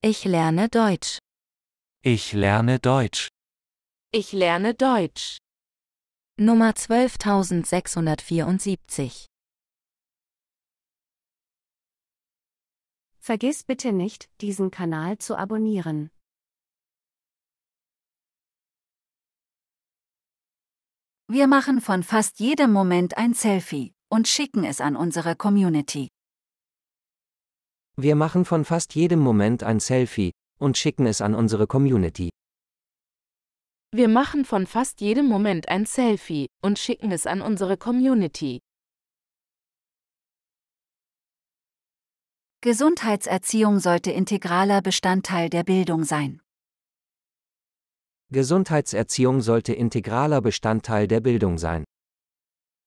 Ich lerne Deutsch. Ich lerne Deutsch. Ich lerne Deutsch. Nummer 12674. Vergiss bitte nicht, diesen Kanal zu abonnieren. Wir machen von fast jedem Moment ein Selfie und schicken es an unsere Community. Wir machen von fast jedem Moment ein Selfie und schicken es an unsere Community. Wir machen von fast jedem Moment ein Selfie und schicken es an unsere Community. Gesundheitserziehung sollte integraler Bestandteil der Bildung sein. Gesundheitserziehung sollte integraler Bestandteil der Bildung sein.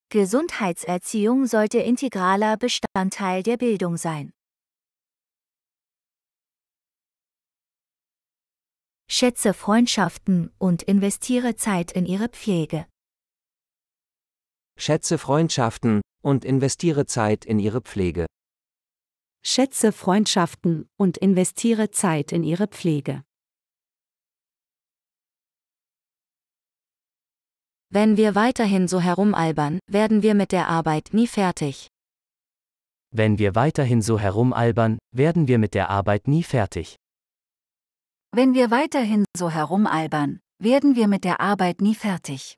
Gesundheitserziehung sollte integraler Bestandteil der Bildung sein. schätze Freundschaften und investiere Zeit in ihre Pflege. Schätze Freundschaften und investiere Zeit in ihre Pflege. Schätze Freundschaften und investiere Zeit in ihre Pflege. Wenn wir weiterhin so herumalbern, werden wir mit der Arbeit nie fertig. Wenn wir weiterhin so herumalbern, werden wir mit der Arbeit nie fertig. Wenn wir weiterhin so herumalbern, werden wir mit der Arbeit nie fertig.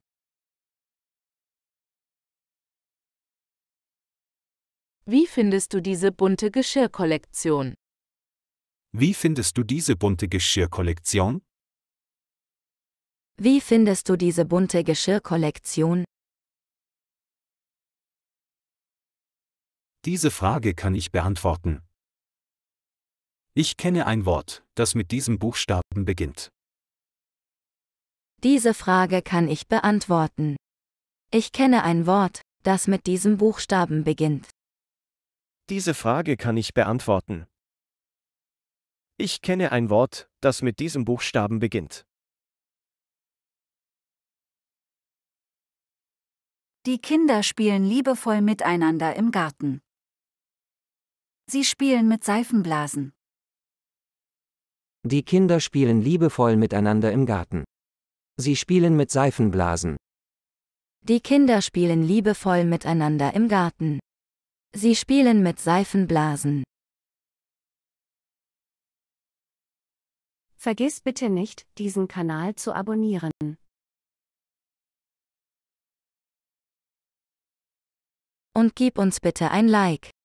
Wie findest du diese bunte Geschirrkollektion? Wie findest du diese bunte Geschirrkollektion? Wie findest du diese bunte Geschirrkollektion? Diese Frage kann ich beantworten. Ich kenne ein Wort, das mit diesem Buchstaben beginnt. Diese Frage kann ich beantworten. Ich kenne ein Wort, das mit diesem Buchstaben beginnt. Diese Frage kann ich beantworten. Ich kenne ein Wort, das mit diesem Buchstaben beginnt. Die Kinder spielen liebevoll miteinander im Garten. Sie spielen mit Seifenblasen. Die Kinder spielen liebevoll miteinander im Garten. Sie spielen mit Seifenblasen. Die Kinder spielen liebevoll miteinander im Garten. Sie spielen mit Seifenblasen. Vergiss bitte nicht, diesen Kanal zu abonnieren. Und gib uns bitte ein Like.